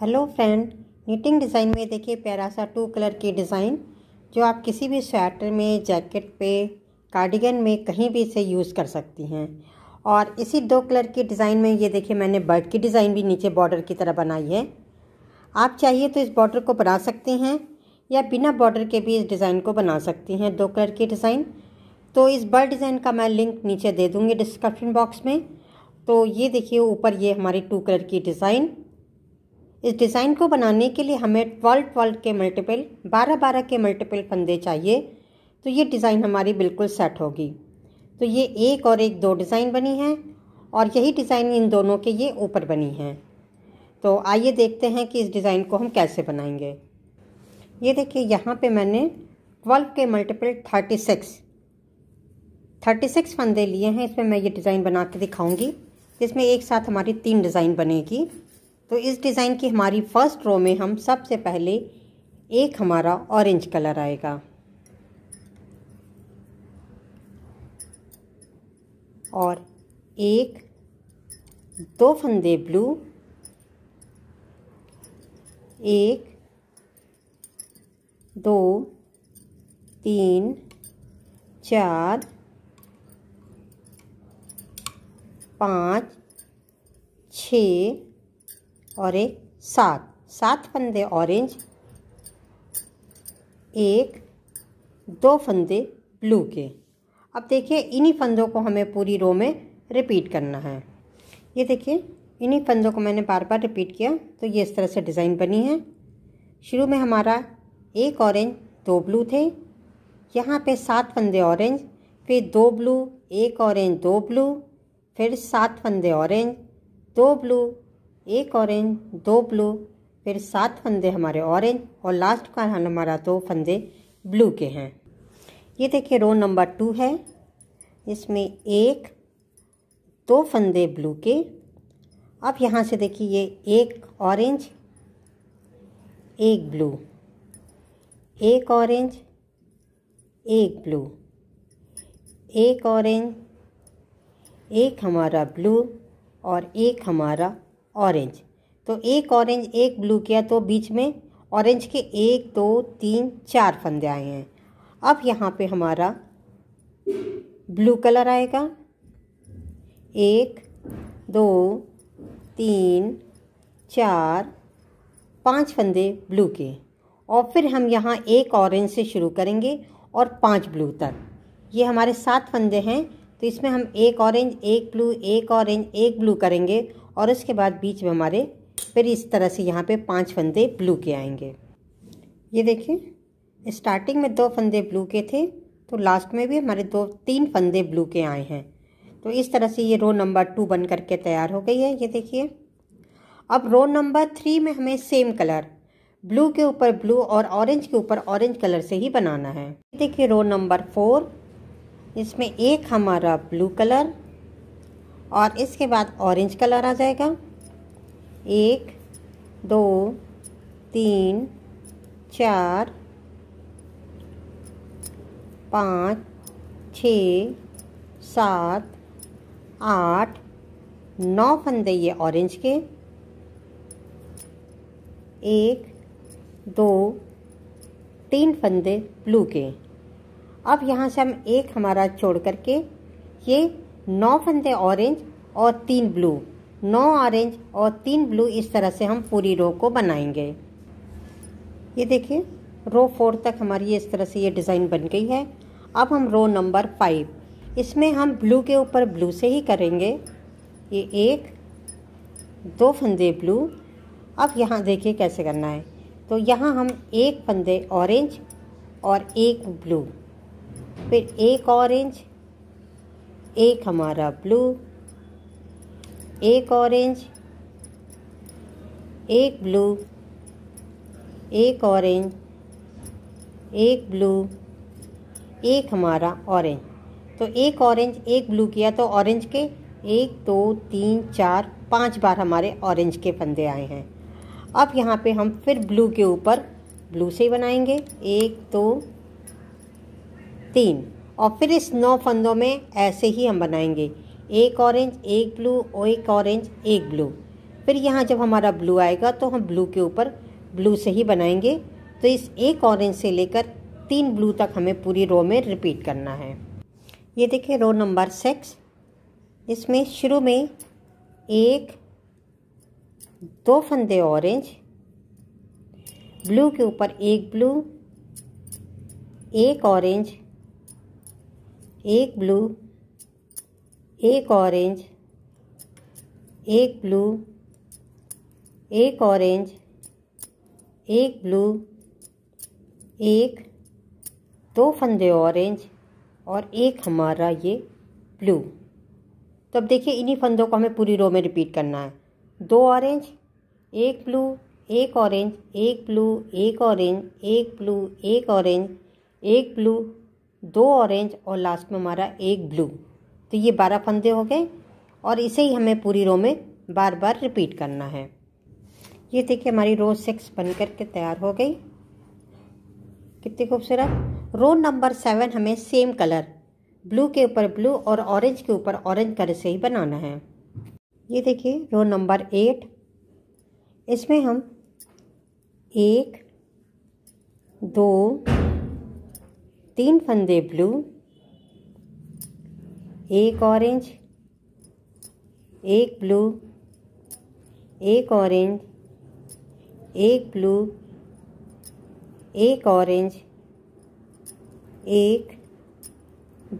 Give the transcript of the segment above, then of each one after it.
hello friend knitting design में देखिए प्यारा सा टू कलर की डिज़ाइन जो आप किसी भी स्वेटर में जैकेट पे कार्डिगन में कहीं भी इसे यूज़ कर सकती हैं और इसी दो कलर की डिज़ाइन में ये देखिए मैंने बर्ड की डिज़ाइन भी नीचे बॉर्डर की तरह बनाई है आप चाहिए तो इस बॉर्डर को बना सकती हैं या बिना बॉर्डर के भी इस डिज़ाइन को बना सकती हैं दो कलर की डिज़ाइन तो इस बर्ड डिज़ाइन का मैं लिंक नीचे दे दूँगी डिस्क्रिप्शन बॉक्स में तो ये देखिए ऊपर ये हमारी टू कलर की डिज़ाइन इस डिज़ाइन को बनाने के लिए हमें ट्वेल्व ट्वेल्व के मल्टीपल बारह बारह के मल्टीपल फंदे चाहिए तो ये डिज़ाइन हमारी बिल्कुल सेट होगी तो ये एक और एक दो डिज़ाइन बनी है और यही डिज़ाइन इन दोनों के ये ऊपर बनी हैं तो आइए देखते हैं कि इस डिज़ाइन को हम कैसे बनाएंगे ये देखिए यहाँ पे मैंने ट्वेल्व के multiple thirty six thirty six फंदे लिए हैं इसमें मैं ये डिज़ाइन बना के दिखाऊँगी जिसमें एक साथ हमारी तीन डिज़ाइन बनेगी तो इस डिज़ाइन की हमारी फ़र्स्ट रो में हम सबसे पहले एक हमारा ऑरेंज कलर आएगा और एक दो फंदे ब्लू एक दो तीन चार पाँच छ और एक सात सात फंदे ऑरेंज एक दो फंदे ब्लू के अब देखिए इन्हीं फंदों को हमें पूरी रो में रिपीट करना है ये देखिए इन्हीं फंदों को मैंने बार बार रिपीट किया तो ये इस तरह से डिज़ाइन बनी है शुरू में हमारा एक ऑरेंज दो ब्लू थे यहाँ पे सात फंदे ऑरेंज फिर दो ब्लू एक ऑरेंज दो ब्लू फिर सात फंदे ऑरेंज दो ब्लू एक ऑरेंज दो ब्लू फिर सात फंदे हमारे ऑरेंज और लास्ट का हमारा दो फंदे ब्लू के हैं ये देखिए रो नंबर टू है इसमें एक दो फंदे ब्लू के अब यहाँ से देखिए ये एक ऑरेंज एक ब्लू एक ऑरेंज एक ब्लू एक ऑरेंज एक हमारा ब्लू और एक हमारा ऑरेंज तो एक ऑरेंज एक ब्लू किया तो बीच में ऑरेंज के एक दो तीन चार फंदे आए हैं अब यहाँ पे हमारा ब्लू कलर आएगा एक दो तीन चार पांच फंदे ब्लू के और फिर हम यहाँ एक ऑरेंज से शुरू करेंगे और पांच ब्लू तक ये हमारे सात फंदे हैं तो इसमें हम एक ऑरेंज एक ब्लू एक ऑरेंज एक ब्लू करेंगे और उसके बाद बीच में हमारे फिर इस तरह से यहाँ पे पांच फंदे ब्लू के आएंगे ये देखिए स्टार्टिंग में दो फंदे ब्लू के थे तो लास्ट में भी हमारे दो तीन फंदे ब्लू के आए हैं तो इस तरह से ये रो नंबर टू बन करके तैयार हो गई है ये देखिए अब रो नंबर थ्री में हमें सेम कलर ब्लू के ऊपर ब्लू और ऑरेंज के ऊपर ऑरेंज कलर से ही बनाना है देखिए रो नंबर फोर इसमें एक हमारा ब्लू कलर और इसके बाद ऑरेंज कलर आ जाएगा एक दो तीन चार पाँच छ सात आठ नौ फंदे ये ऑरेंज के एक दो तीन फंदे ब्लू के अब यहाँ से हम एक हमारा छोड़ करके ये नौ फंदे ऑरेंज और तीन ब्लू नौ ऑरेंज और तीन ब्लू इस तरह से हम पूरी रो को बनाएंगे ये देखिए रो फोर तक हमारी इस तरह से ये डिज़ाइन बन गई है अब हम रो नंबर फाइव इसमें हम ब्लू के ऊपर ब्लू से ही करेंगे ये एक दो फंदे ब्लू अब यहाँ देखिए कैसे करना है तो यहाँ हम एक फंदे ऑरेंज और एक ब्लू फिर एक ऑरेंज एक हमारा ब्लू एक ऑरेंज एक ब्लू एक ऑरेंज एक ब्लू एक हमारा ऑरेंज तो एक ऑरेंज एक ब्लू किया तो ऑरेंज के एक दो तीन चार पांच बार हमारे ऑरेंज के फंदे आए हैं अब यहाँ पे हम फिर ब्लू के ऊपर ब्लू से बनाएंगे एक दो तीन और फिर इस नौ फंदों में ऐसे ही हम बनाएंगे एक ऑरेंज एक ब्लू और एक ऑरेंज एक ब्लू फिर यहाँ जब हमारा ब्लू आएगा तो हम ब्लू के ऊपर ब्लू से ही बनाएंगे तो इस एक ऑरेंज से लेकर तीन ब्लू तक हमें पूरी रो में रिपीट करना है ये देखिए रो नंबर सिक्स इसमें शुरू में एक दो फंदे ऑरेंज ब्लू के ऊपर एक ब्लू एक ऑरेंज एक ब्लू एक ऑरेंज एक ब्लू एक ऑरेंज एक ब्लू एक दो फंदे ऑरेंज और एक हमारा ये ब्लू तो अब देखिए इन्हीं फंदों को हमें पूरी रो में रिपीट करना है दो ऑरेंज एक ब्लू एक ऑरेंज एक ब्लू एक ऑरेंज एक ब्लू एक ऑरेंज एक ब्लू दो ऑरेंज और लास्ट में हमारा एक ब्लू तो ये बारह फंदे हो गए और इसे ही हमें पूरी रो में बार बार रिपीट करना है ये देखिए हमारी रो सिक्स बन करके तैयार हो गई कितनी खूबसूरत रो नंबर सेवन हमें सेम कलर ब्लू के ऊपर ब्लू और ऑरेंज के ऊपर ऑरेंज कलर से ही बनाना है ये देखिए रो नंबर एट इसमें हम एक दो तीन फंदे ब्लू एक ऑरेंज एक ब्लू एक ऑरेंज एक ब्लू एक ऑरेंज एक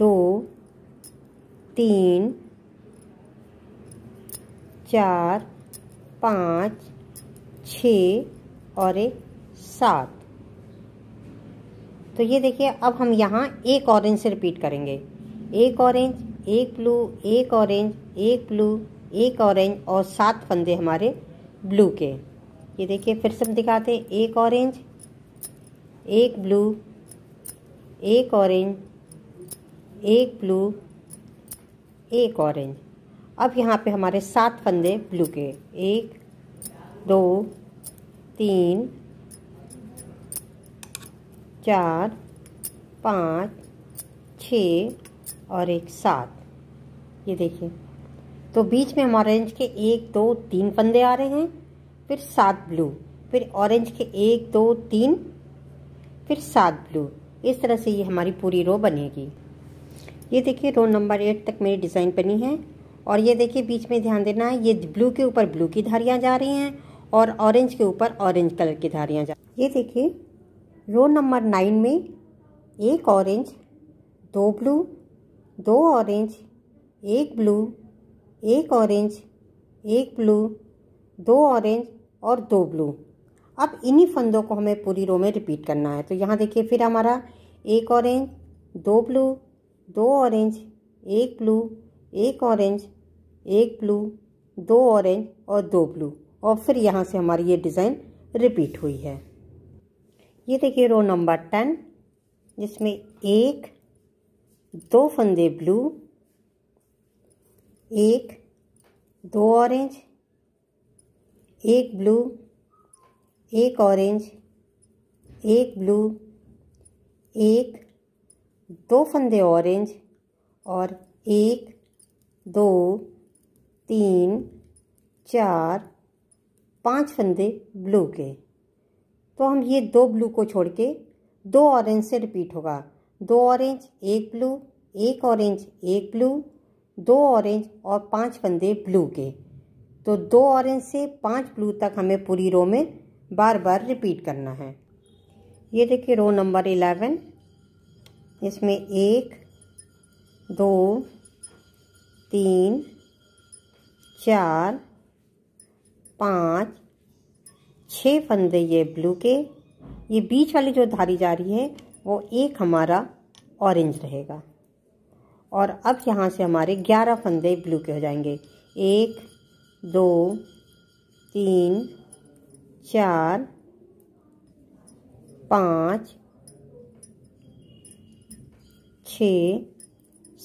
दो तीन चार पाँच छ और एक सात तो ये देखिए अब हम यहाँ एक ऑरेंज से रिपीट करेंगे एक ऑरेंज एक ब्लू एक ऑरेंज एक ब्लू एक ऑरेंज और सात फंदे हमारे ब्लू के ये देखिए फिर से हम दिखाते हैं एक ऑरेंज एक ब्लू एक ऑरेंज एक ब्लू एक ऑरेंज अब यहाँ पे हमारे सात फंदे ब्लू के एक दो तीन चार पाँच छ और एक सात ये देखिए तो बीच में हम ऑरेंज के एक दो तीन फंदे आ रहे हैं फिर सात ब्लू फिर ऑरेंज के एक दो तीन फिर सात ब्लू इस तरह से ये हमारी पूरी रो बनेगी ये देखिए रो नंबर एट तक मेरी डिज़ाइन बनी है और ये देखिए बीच में ध्यान देना है ये ब्लू के ऊपर ब्लू की धारियाँ जा रही हैं और ऑरेंज के ऊपर ऑरेंज कलर की धारियाँ जा ये देखिए रो नंबर नाइन में एक ऑरेंज दो ब्लू दो ऑरेंज एक ब्लू एक ऑरेंज एक ब्लू दो ऑरेंज और दो ब्लू अब इन्हीं फंदों को हमें पूरी रो में रिपीट करना है तो यहाँ देखिए फिर हमारा एक ऑरेंज दो ब्लू दो ऑरेंज एक ब्लू एक ऑरेंज एक ब्लू दो ऑरेंज और दो ब्लू और फिर यहाँ से हमारी ये डिज़ाइन रिपीट हुई है ये देखिए रो नंबर टेन जिसमें एक दो फंदे ब्लू एक दो ऑरेंज एक ब्लू एक ऑरेंज एक ब्लू एक दो फंदे ऑरेंज और एक दो तीन चार पांच फंदे ब्लू के तो हम ये दो ब्लू को छोड़ के दो ऑरेंज से रिपीट होगा दो ऑरेंज एक ब्लू एक ऑरेंज एक ब्लू दो ऑरेंज और पांच बंदे ब्लू के तो दो ऑरेंज से पांच ब्लू तक हमें पूरी रो में बार बार रिपीट करना है ये देखिए रो नंबर इलेवन इसमें एक दो तीन चार पाँच छः फंदे ये ब्लू के ये बीच वाली जो धारी जा रही है वो एक हमारा ऑरेंज रहेगा और अब यहाँ से हमारे ग्यारह फंदे ब्लू के हो जाएंगे एक दो तीन चार पाँच छ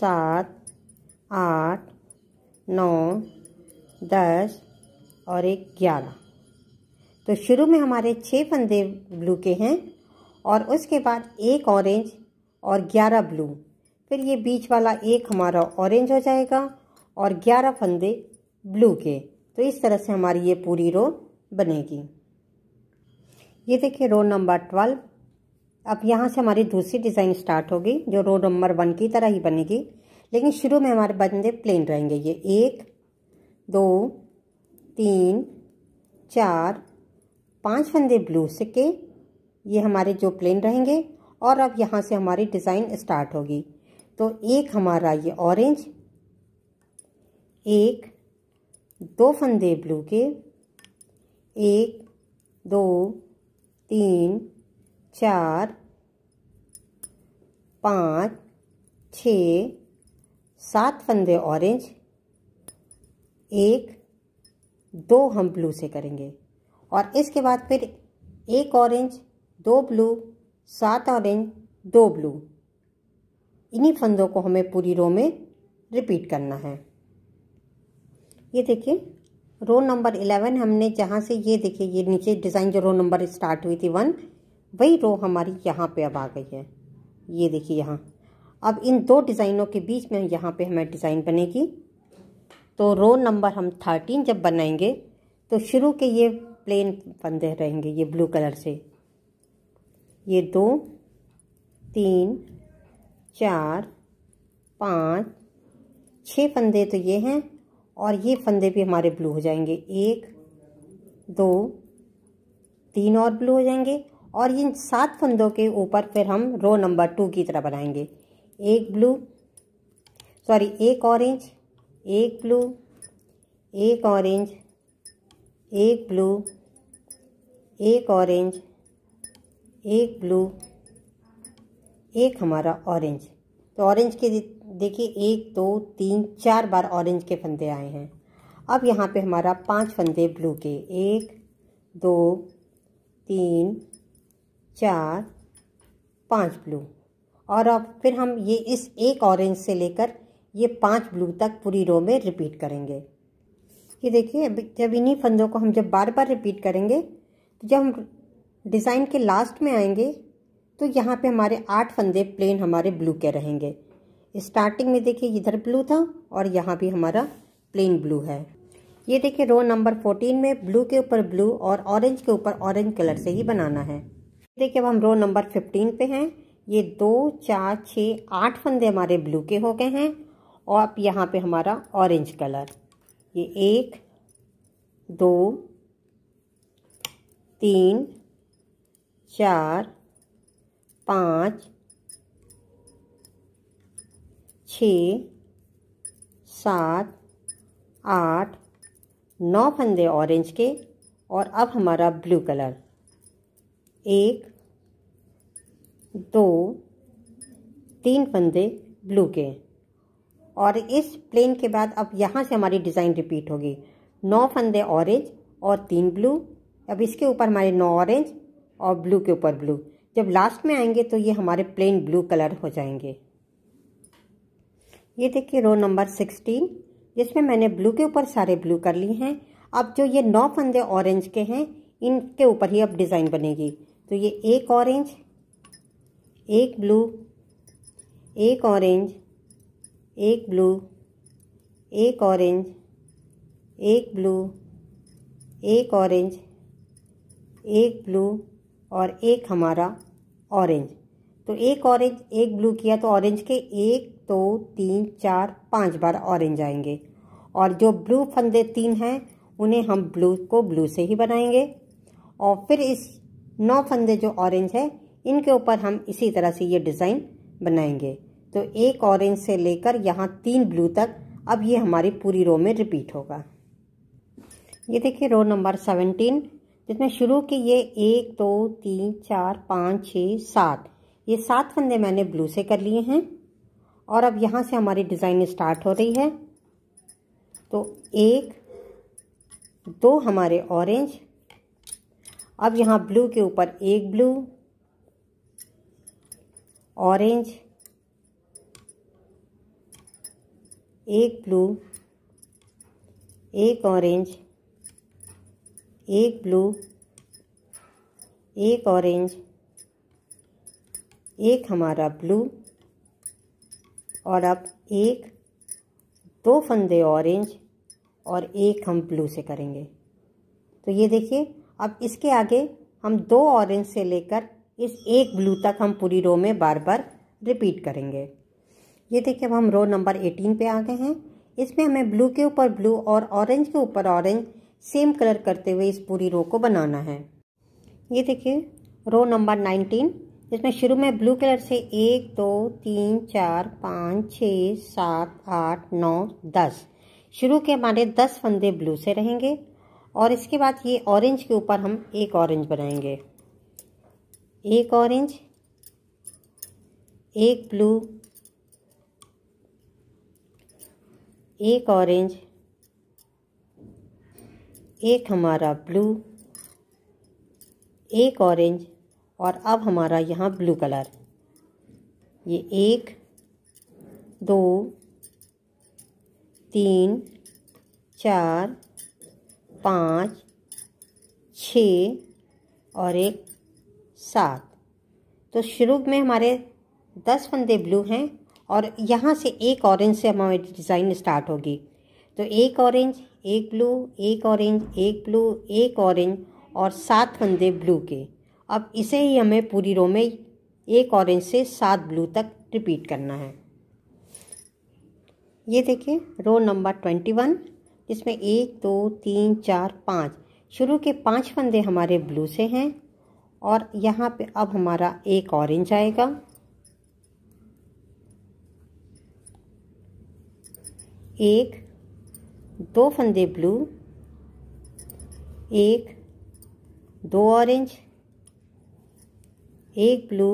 सात आठ नौ दस और एक ग्यारह तो शुरू में हमारे छः फंदे ब्लू के हैं और उसके बाद एक ऑरेंज और ग्यारह ब्लू फिर ये बीच वाला एक हमारा ऑरेंज हो जाएगा और ग्यारह फंदे ब्लू के तो इस तरह से हमारी ये पूरी रो बनेगी ये देखिए रो नंबर ट्वेल्व अब यहाँ से हमारी दूसरी डिज़ाइन स्टार्ट होगी जो रो नंबर वन की तरह ही बनेगी लेकिन शुरू में हमारे बंदे प्लेन रहेंगे ये एक दो तीन चार पांच फंदे ब्लू से के ये हमारे जो प्लेन रहेंगे और अब यहाँ से हमारी डिज़ाइन स्टार्ट होगी तो एक हमारा ये ऑरेंज एक दो फंदे ब्लू के एक दो तीन चार पाँच छ सात फंदे ऑरेंज एक दो हम ब्लू से करेंगे और इसके बाद फिर एक ऑरेंज दो ब्लू सात ऑरेंज दो ब्लू इन्हीं फंदों को हमें पूरी रो में रिपीट करना है ये देखिए रो नंबर इलेवन हमने जहाँ से ये देखिए ये नीचे डिज़ाइन जो रो नंबर स्टार्ट हुई थी वन वही रो हमारी यहाँ पे अब आ गई है ये देखिए यहाँ अब इन दो डिज़ाइनों के बीच में यहाँ पे हमें डिज़ाइन बनेगी तो रो नंबर हम थर्टीन जब बनाएंगे तो शुरू के ये प्लेन फंदे रहेंगे ये ब्लू कलर से ये दो तीन चार पाँच छः फंदे तो ये हैं और ये फंदे भी हमारे ब्लू हो जाएंगे एक दो तीन और ब्लू हो जाएंगे और इन सात फंदों के ऊपर फिर हम रो नंबर टू की तरह बनाएंगे एक ब्लू सॉरी एक ऑरेंज एक ब्लू एक ऑरेंज एक ब्लू एक ऑरेंज एक ब्लू एक हमारा ऑरेंज तो ऑरेंज के देखिए एक दो तीन चार बार ऑरेंज के फंदे आए हैं अब यहाँ पे हमारा पांच फंदे ब्लू के एक दो तीन चार पांच ब्लू और अब फिर हम ये इस एक ऑरेंज से लेकर ये पांच ब्लू तक पूरी रो में रिपीट करेंगे ये देखिए जब इन्हीं फंदों को हम जब बार बार रिपीट करेंगे तो जब हम डिज़ाइन के लास्ट में आएंगे तो यहाँ पे हमारे आठ फंदे प्लेन हमारे ब्लू के रहेंगे स्टार्टिंग में देखिए इधर ब्लू था और यहाँ भी हमारा प्लेन ब्लू है ये देखिए रो नंबर फोर्टीन में ब्लू के ऊपर ब्लू और ऑरेंज के ऊपर ऑरेंज कलर से ही बनाना है देखिए अब हम रो नंबर फिफ्टीन पे हैं ये दो चार छः आठ फंदे हमारे ब्लू के हो गए हैं और अब यहाँ पे हमारा ऑरेंज कलर ये एक दो तीन चार पाँच छ सात आठ नौ फंदे ऑरेंज के और अब हमारा ब्लू कलर एक दो तीन फंदे ब्लू के और इस प्लेन के बाद अब यहाँ से हमारी डिज़ाइन रिपीट होगी नौ फंदे ऑरेंज और तीन ब्लू अब इसके ऊपर हमारे नौ ऑरेंज और ब्लू के ऊपर ब्लू जब लास्ट में आएंगे तो ये हमारे प्लेन ब्लू कलर हो जाएंगे ये देखिए रो नंबर सिक्सटीन जिसमें मैंने ब्लू के ऊपर सारे ब्लू कर लिए हैं अब जो ये नौ फंदे ऑरेंज के हैं इनके ऊपर ही अब डिज़ाइन बनेगी तो ये एक ऑरेंज एक ब्लू एक ऑरेंज एक ब्लू एक ऑरेंज एक ब्लू एक ऑरेंज एक ब्लू और एक हमारा ऑरेंज तो एक ऑरेंज एक ब्लू किया तो ऑरेंज के एक दो तो, तीन चार पांच बार ऑरेंज आएंगे और जो ब्लू फंदे तीन हैं उन्हें हम ब्लू को ब्लू से ही बनाएंगे और फिर इस नौ फंदे जो ऑरेंज है इनके ऊपर हम इसी तरह से ये डिज़ाइन बनाएंगे तो एक ऑरेंज से लेकर यहाँ तीन ब्लू तक अब ये हमारी पूरी रो में रिपीट होगा ये देखिए रो नंबर सेवनटीन जिसमें शुरू के ये एक दो तो, तीन चार पाँच छः सात ये सात फंदे मैंने ब्लू से कर लिए हैं और अब यहाँ से हमारी डिज़ाइन स्टार्ट हो रही है तो एक दो हमारे ऑरेंज अब यहाँ ब्लू के ऊपर एक ब्लू ऑरेंज एक ब्लू एक ऑरेंज एक ब्लू एक ऑरेंज एक हमारा ब्लू और अब एक दो फंदे ऑरेंज और एक हम ब्लू से करेंगे तो ये देखिए अब इसके आगे हम दो ऑरेंज से लेकर इस एक ब्लू तक हम पूरी रो में बार बार रिपीट करेंगे ये देखिए अब हम रो नंबर एटीन पे आ गए हैं इसमें हमें ब्लू के ऊपर ब्लू और ऑरेंज के ऊपर ऑरेंज सेम कलर करते हुए इस पूरी रो को बनाना है ये देखिए रो नंबर नाइनटीन इसमें शुरू में ब्लू कलर से एक दो तीन चार पाँच छ सात आठ नौ दस शुरू के हमारे दस फंदे ब्लू से रहेंगे और इसके बाद ये ऑरेंज के ऊपर हम एक ऑरेंज बनाएंगे एक ऑरेंज एक ब्लू एक ऑरेंज एक हमारा ब्लू एक ऑरेंज और अब हमारा यहाँ ब्लू कलर ये एक दो तीन चार पाँच छ और एक सात तो शुरू में हमारे दस फंदे ब्लू हैं और यहाँ से एक ऑरेंज से हमारी डिज़ाइन स्टार्ट होगी तो एक ऑरेंज एक ब्लू एक ऑरेंज एक ब्लू एक ऑरेंज और सात फंदे ब्लू के अब इसे ही हमें पूरी रो में एक ऑरेंज से सात ब्लू तक रिपीट करना है ये देखिए रो नंबर ट्वेंटी वन जिसमें एक दो तीन चार पाँच शुरू के पांच फंदे हमारे ब्लू से हैं और यहाँ पे अब हमारा एक ऑरेंज आएगा एक दो फंदे ब्लू एक दो ऑरेंज एक ब्लू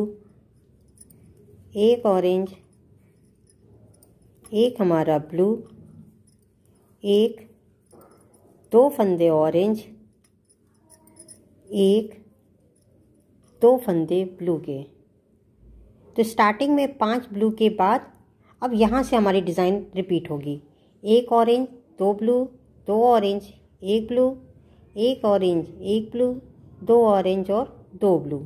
एक ऑरेंज एक हमारा ब्लू एक दो फंदे ऑरेंज एक दो फंदे ब्लू के तो स्टार्टिंग में पांच ब्लू के बाद अब यहाँ से हमारी डिज़ाइन रिपीट होगी एक ऑरेंज दो ब्लू दो ऑरेंज एक ब्लू एक ऑरेंज एक ब्लू दो ऑरेंज और दो ब्लू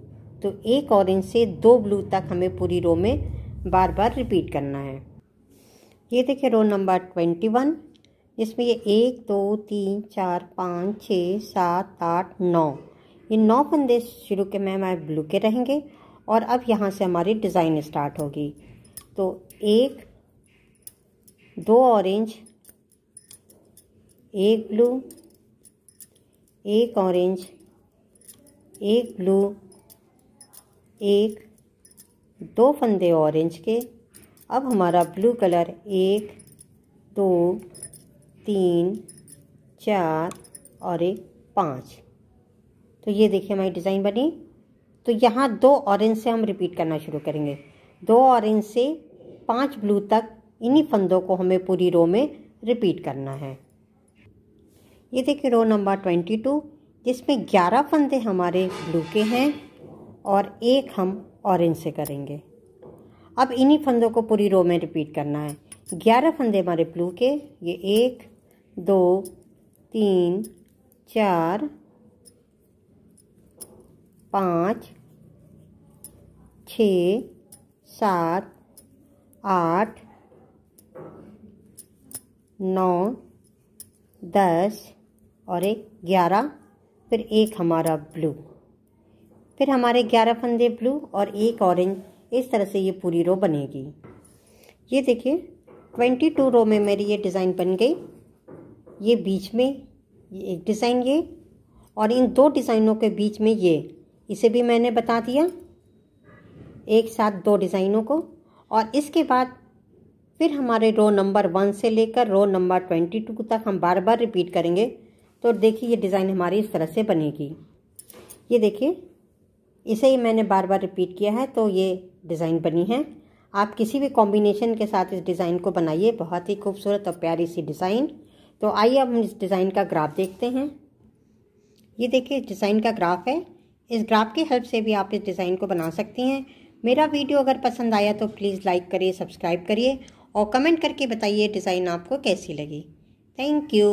तो एक ऑरेंज से दो ब्लू तक हमें पूरी रो में बार बार रिपीट करना है ये देखिए रो नंबर ट्वेंटी वन जिसमें ये एक दो तीन चार पाँच छः सात आठ नौ ये नौ फंदे शुरू के मैम आए ब्लू के रहेंगे और अब यहाँ से हमारी डिज़ाइन स्टार्ट होगी तो एक दो ऑरेंज एक ब्लू एक ऑरेंज एक ब्लू एक दो फंदे ऑरेंज के अब हमारा ब्लू कलर एक दो तीन चार और एक पाँच तो ये देखिए हमारी डिज़ाइन बनी तो यहाँ दो ऑरेंज से हम रिपीट करना शुरू करेंगे दो ऑरेंज से पाँच ब्लू तक इन्हीं फंदों को हमें पूरी रो में रिपीट करना है ये देखिए रो नंबर ट्वेंटी टू जिसमें ग्यारह फंदे हमारे ब्लू के हैं और एक हम ऑरेंज से करेंगे अब इन्हीं फंदों को पूरी रो में रिपीट करना है ग्यारह फंदे हमारे ब्लू के ये एक दो तीन चार पाँच छ सात आठ नौ दस और एक ग्यारह फिर एक हमारा ब्लू फिर हमारे ग्यारह फंदे ब्लू और एक ऑरेंज इस तरह से ये पूरी रो बनेगी ये देखिए ट्वेंटी टू रो में मेरी ये डिज़ाइन बन गई ये बीच में ये एक डिज़ाइन ये और इन दो डिज़ाइनों के बीच में ये इसे भी मैंने बता दिया एक साथ दो डिज़ाइनों को और इसके बाद फिर हमारे रो नंबर वन से लेकर रो नंबर ट्वेंटी टू तक हम बार बार रिपीट करेंगे तो देखिए ये डिज़ाइन हमारी इस तरह से बनेगी ये देखिए इसे ही मैंने बार बार रिपीट किया है तो ये डिज़ाइन बनी है आप किसी भी कॉम्बिनेशन के साथ इस डिज़ाइन को बनाइए बहुत ही खूबसूरत और प्यारी सी डिज़ाइन तो आइए अब हम इस डिज़ाइन का ग्राफ देखते हैं ये देखिए इस डिज़ाइन का ग्राफ है इस ग्राफ की हेल्प से भी आप इस डिज़ाइन को बना सकती हैं मेरा वीडियो अगर पसंद आया तो प्लीज़ लाइक करिए सब्सक्राइब करिए और कमेंट करके बताइए डिज़ाइन आपको कैसी लगी थैंक यू